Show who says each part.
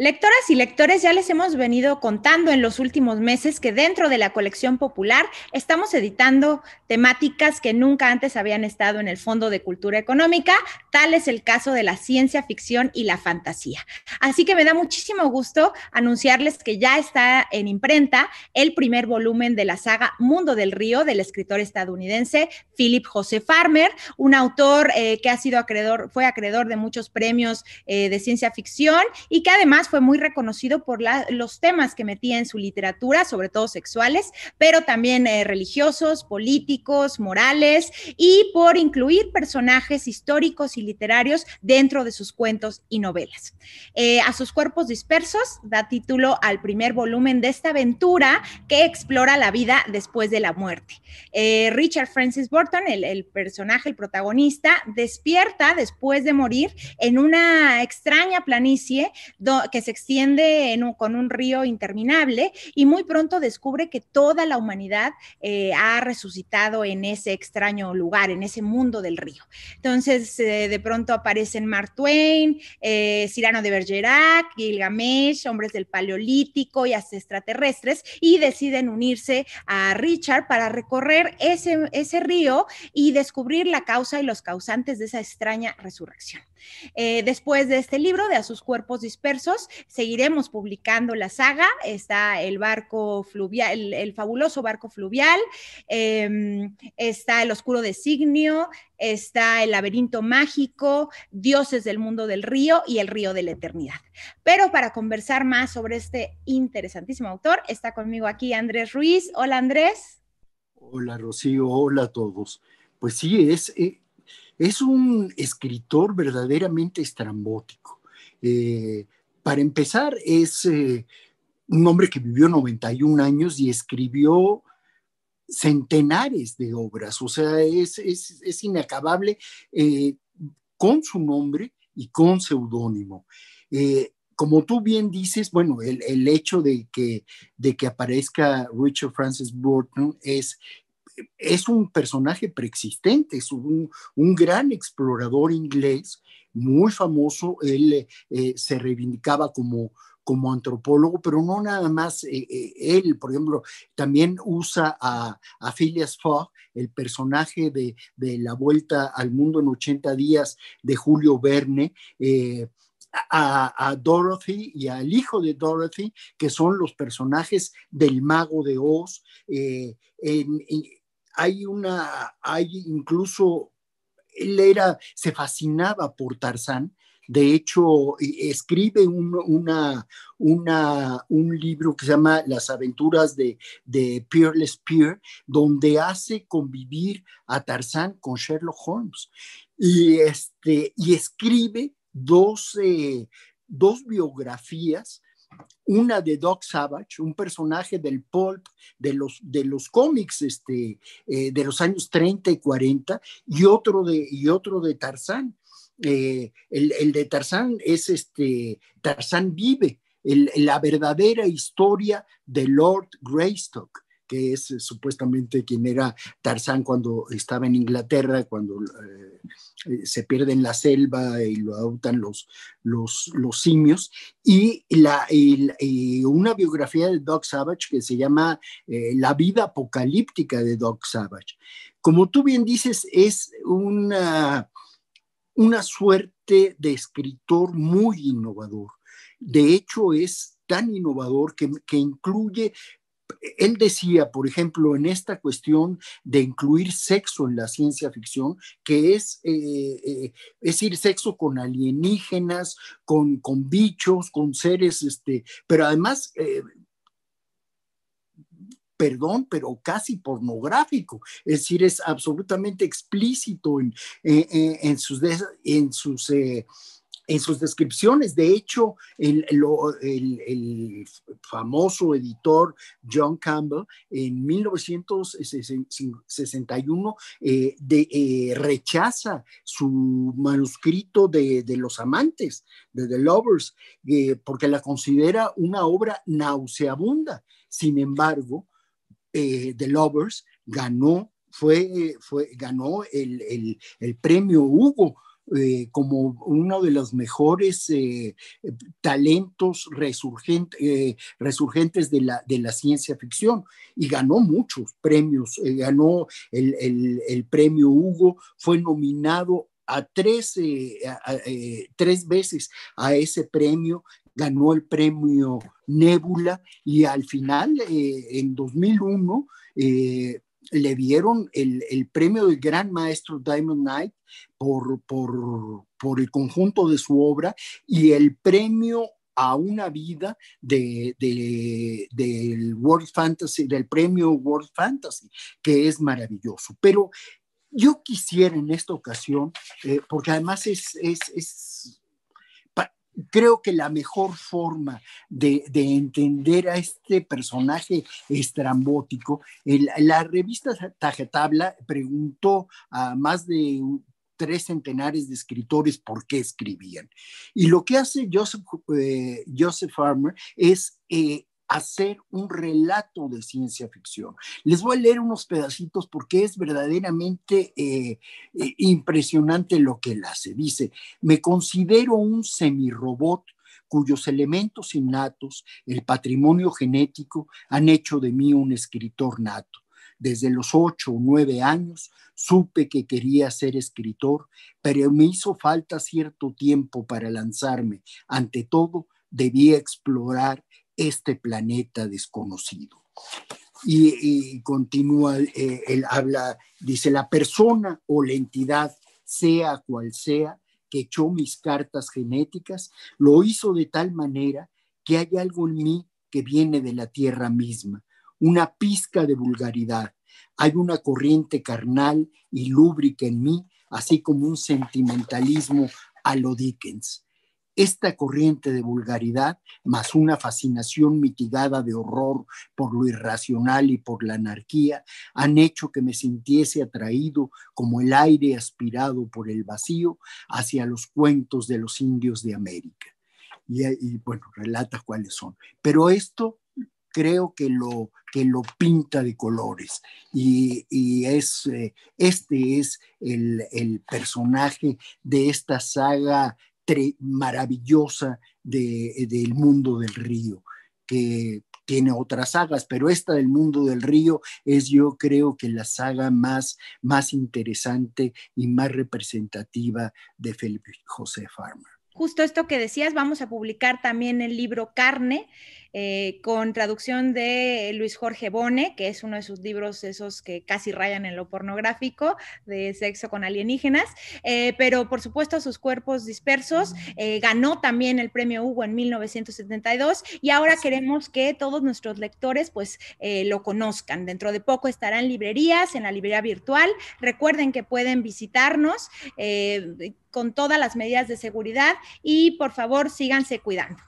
Speaker 1: Lectoras y lectores, ya les hemos venido contando en los últimos meses que
Speaker 2: dentro de la colección popular estamos editando temáticas que nunca antes habían estado en el Fondo de Cultura Económica, tal es el caso de la ciencia ficción y la fantasía. Así que me da muchísimo gusto anunciarles que ya está en imprenta el primer volumen de la saga Mundo del Río del escritor estadounidense Philip José Farmer, un autor eh, que ha sido acreedor, fue acreedor de muchos premios eh, de ciencia ficción y que además fue muy reconocido por los temas que metía en su literatura, sobre todo sexuales, pero también eh, religiosos, políticos, morales, y por incluir personajes históricos y literarios dentro de sus cuentos y novelas. Eh, a sus cuerpos dispersos da título al primer volumen de esta aventura que explora la vida después de la muerte. Eh, Richard Francis Burton, el personaje, el protagonista, despierta después de morir en una extraña planicie que se extiende con un río interminable y muy pronto descubre que toda la humanidad eh, ha resucitado en ese extraño lugar, en ese mundo del río. Entonces, eh, de pronto aparecen Mark Twain, eh, Cyrano de Bergerac, Gilgamesh, hombres del Paleolítico y hasta extraterrestres, y deciden unirse a Richard para recorrer ese, río y descubrir la causa y los causantes de esa extraña resurrección. después de este libro, de A sus cuerpos dispersos, Seguiremos publicando la saga. Está el barco fluvial, el, fabuloso barco fluvial, em, está el oscuro designio, está el laberinto mágico, dioses del mundo del río y el río de la eternidad. Pero para conversar más sobre este interesantísimo autor, está conmigo aquí Andrés Ruiz. Hola Andrés.
Speaker 1: Hola Rocío, hola a todos. Pues sí, es, eh, es un escritor verdaderamente estrambótico. Eh, para empezar, es eh, un hombre que vivió 91 años y escribió centenares de obras, o sea, es, inacabable eh, con su nombre y con seudónimo. Eh, como tú bien dices, bueno, el, hecho de que, de que aparezca Richard Francis Burton es, es un personaje preexistente, es un, un gran explorador inglés muy famoso, él eh, eh, se reivindicaba como, como antropólogo, pero no nada más eh, él, por ejemplo, también usa a, Phileas Fogg, el personaje de, La Vuelta al Mundo en 80 días de Julio Verne, a, Dorothy y al hijo de Dorothy, que son los personajes del mago de Oz. hay una, hay incluso él era, se fascinaba por Tarzán. De hecho, e, escribe un, libro que se llama Las aventuras de, de Peerless Peer, donde hace convivir a Tarzán con Sherlock Holmes. Y, este, escribe dos eh, biografías una de Doc Savage, un personaje del pulp de los, de los cómics este, eh, de los años 30 y 40, y otro de, y otro de Tarzán. Eh, el, de Tarzán es este, Tarzán vive, la verdadera historia de Lord Greystock que es eh, supuestamente quien era Tarzán cuando estaba en Inglaterra, cuando eh, eh, se pierde en la selva y lo adoptan los, los, los simios, y, la, una biografía de Doc Savage que se llama La vida apocalíptica de Doc Savage. Como tú bien dices, es una, una suerte de escritor muy innovador. De hecho, es tan innovador que, que, incluye él decía, por ejemplo, en esta cuestión de incluir sexo en la ciencia ficción, que es, eh, eh, es ir sexo con alienígenas, con, con bichos, con seres, este, pero además... Eh, perdón, pero casi pornográfico. Es decir, es absolutamente explícito en, sus, en sus en sus descripciones. De hecho, el, famoso editor John Campbell en 1961 eh, de, eh, rechaza su manuscrito de, Los Amantes, de The Lovers, eh, porque la considera una obra nauseabunda. Sin embargo, The Lovers ganó fue, fue, ganó el, premio Hugo eh, como uno de los mejores eh, eh, talentos resurgentes de la, de la ciencia ficción y ganó muchos premios, ganó el, premio Hugo, fue nominado a tres, tres veces a ese premio, ganó el premio Nebula y al final, en 2001, le dieron el, premio del gran maestro Diamond Knight por, el conjunto de su obra y el premio a una vida del World Fantasy, del premio World Fantasy, que es maravilloso. Pero yo quisiera en esta ocasión, eh, porque además es creo que la mejor forma de, entender a este personaje estrambótico, la revista Tajetabla preguntó a más de tres centenares de escritores por qué escribían. Y lo que hace Joseph, eh, Joseph Farmer es eh, hacer un relato de ciencia ficción. Les voy a leer unos pedacitos porque es verdaderamente eh, eh, impresionante lo que él hace. Dice, me considero un semirobot cuyos elementos innatos, el patrimonio genético, han hecho de mí un escritor nato. Desde los ocho o nueve años supe que quería ser escritor, pero me hizo falta cierto tiempo para lanzarme. Ante todo, debía explorar este planeta desconocido. Y, continúa, eh, él habla, dice, la persona o la entidad, sea cual sea, que echó mis cartas genéticas, lo hizo de tal manera que hay algo en mí que viene de la tierra misma, una pizca de vulgaridad. Hay una corriente carnal y lúbrica en mí, así como un sentimentalismo a lo Dickens. Esta corriente de vulgaridad, más una fascinación mitigada de horror por lo irracional y por la anarquía, han hecho que me sintiese atraído como el aire aspirado por el vacío hacia los cuentos de los indios de América. Y, bueno, relata cuáles son. Pero esto creo que lo, que lo pinta de colores. Y, es, eh, este es el, personaje de esta saga maravillosa de, eh, del mundo del río, que tiene otras sagas, pero esta del mundo del río es yo creo que la saga más, más interesante y más representativa de Felipe José Farmer.
Speaker 2: Justo esto que decías, vamos a publicar también el libro Carne, eh, con traducción de Luis Jorge Bone, que es uno de sus libros esos que casi rayan en lo pornográfico, de sexo con alienígenas, eh, pero por supuesto sus cuerpos dispersos, eh, ganó también el premio Hugo en 1972 y ahora queremos que todos nuestros lectores pues lo conozcan. Dentro de poco estarán en librerías, en la librería virtual. Recuerden que pueden visitarnos con todas las medidas de seguridad y por favor síganse cuidando.